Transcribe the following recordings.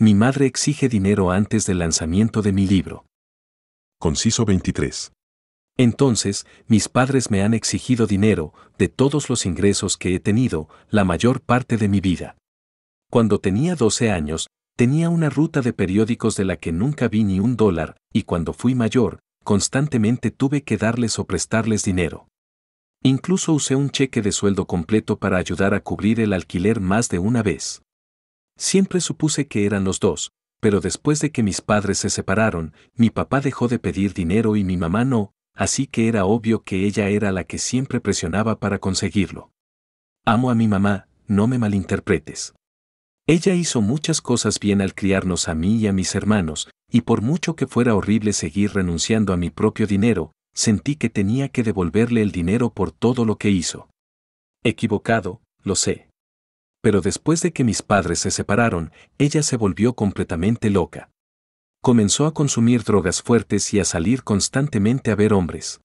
Mi madre exige dinero antes del lanzamiento de mi libro. Conciso 23. Entonces, mis padres me han exigido dinero, de todos los ingresos que he tenido, la mayor parte de mi vida. Cuando tenía 12 años, tenía una ruta de periódicos de la que nunca vi ni un dólar, y cuando fui mayor, constantemente tuve que darles o prestarles dinero. Incluso usé un cheque de sueldo completo para ayudar a cubrir el alquiler más de una vez. Siempre supuse que eran los dos, pero después de que mis padres se separaron, mi papá dejó de pedir dinero y mi mamá no, así que era obvio que ella era la que siempre presionaba para conseguirlo. Amo a mi mamá, no me malinterpretes. Ella hizo muchas cosas bien al criarnos a mí y a mis hermanos, y por mucho que fuera horrible seguir renunciando a mi propio dinero, sentí que tenía que devolverle el dinero por todo lo que hizo. Equivocado, lo sé pero después de que mis padres se separaron, ella se volvió completamente loca. Comenzó a consumir drogas fuertes y a salir constantemente a ver hombres.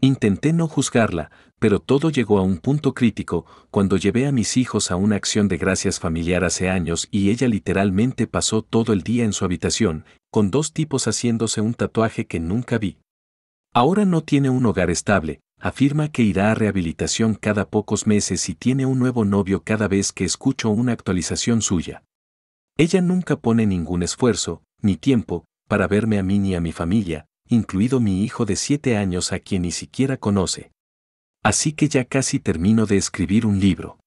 Intenté no juzgarla, pero todo llegó a un punto crítico cuando llevé a mis hijos a una acción de gracias familiar hace años y ella literalmente pasó todo el día en su habitación, con dos tipos haciéndose un tatuaje que nunca vi. Ahora no tiene un hogar estable, afirma que irá a rehabilitación cada pocos meses y tiene un nuevo novio cada vez que escucho una actualización suya. Ella nunca pone ningún esfuerzo, ni tiempo, para verme a mí ni a mi familia, incluido mi hijo de 7 años a quien ni siquiera conoce. Así que ya casi termino de escribir un libro.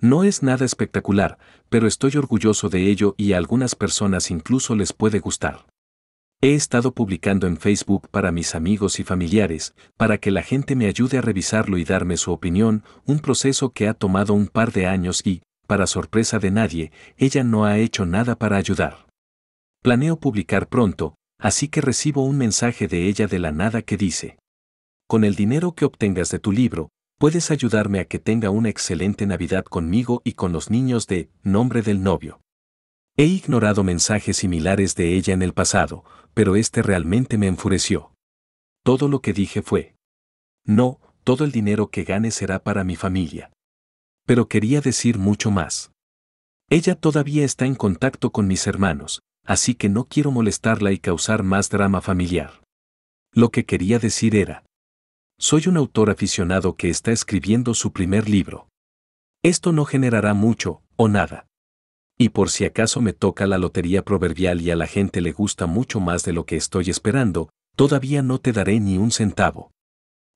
No es nada espectacular, pero estoy orgulloso de ello y a algunas personas incluso les puede gustar. He estado publicando en Facebook para mis amigos y familiares, para que la gente me ayude a revisarlo y darme su opinión, un proceso que ha tomado un par de años y, para sorpresa de nadie, ella no ha hecho nada para ayudar. Planeo publicar pronto, así que recibo un mensaje de ella de la nada que dice, con el dinero que obtengas de tu libro, puedes ayudarme a que tenga una excelente Navidad conmigo y con los niños de nombre del novio. He ignorado mensajes similares de ella en el pasado, pero este realmente me enfureció. Todo lo que dije fue, no, todo el dinero que gane será para mi familia. Pero quería decir mucho más. Ella todavía está en contacto con mis hermanos, así que no quiero molestarla y causar más drama familiar. Lo que quería decir era, soy un autor aficionado que está escribiendo su primer libro. Esto no generará mucho, o nada. Y por si acaso me toca la lotería proverbial y a la gente le gusta mucho más de lo que estoy esperando, todavía no te daré ni un centavo.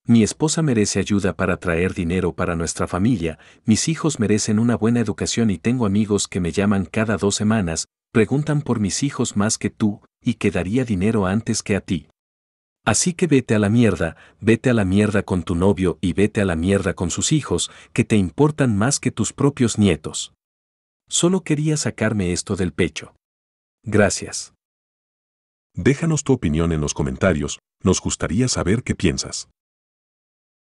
Mi esposa merece ayuda para traer dinero para nuestra familia, mis hijos merecen una buena educación y tengo amigos que me llaman cada dos semanas, preguntan por mis hijos más que tú, y que daría dinero antes que a ti. Así que vete a la mierda, vete a la mierda con tu novio y vete a la mierda con sus hijos, que te importan más que tus propios nietos. Solo quería sacarme esto del pecho. Gracias. Déjanos tu opinión en los comentarios, nos gustaría saber qué piensas.